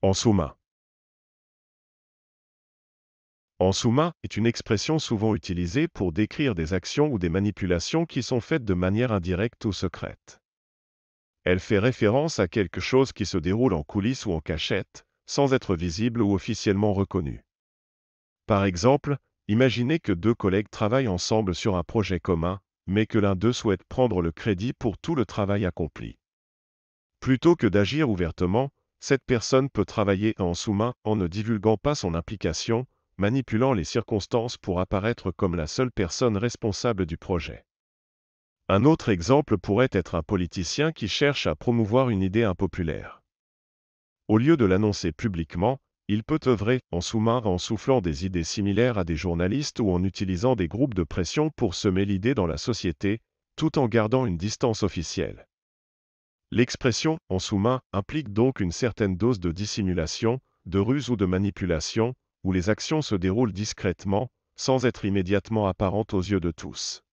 En sous-main. En sous-main est une expression souvent utilisée pour décrire des actions ou des manipulations qui sont faites de manière indirecte ou secrète. Elle fait référence à quelque chose qui se déroule en coulisses ou en cachette, sans être visible ou officiellement reconnu. Par exemple, imaginez que deux collègues travaillent ensemble sur un projet commun, mais que l'un d'eux souhaite prendre le crédit pour tout le travail accompli. Plutôt que d'agir ouvertement, cette personne peut travailler en sous-main en ne divulguant pas son implication, manipulant les circonstances pour apparaître comme la seule personne responsable du projet. Un autre exemple pourrait être un politicien qui cherche à promouvoir une idée impopulaire. Au lieu de l'annoncer publiquement, il peut œuvrer en sous-main en soufflant des idées similaires à des journalistes ou en utilisant des groupes de pression pour semer l'idée dans la société, tout en gardant une distance officielle. L'expression en sous-main implique donc une certaine dose de dissimulation, de ruse ou de manipulation, où les actions se déroulent discrètement, sans être immédiatement apparentes aux yeux de tous.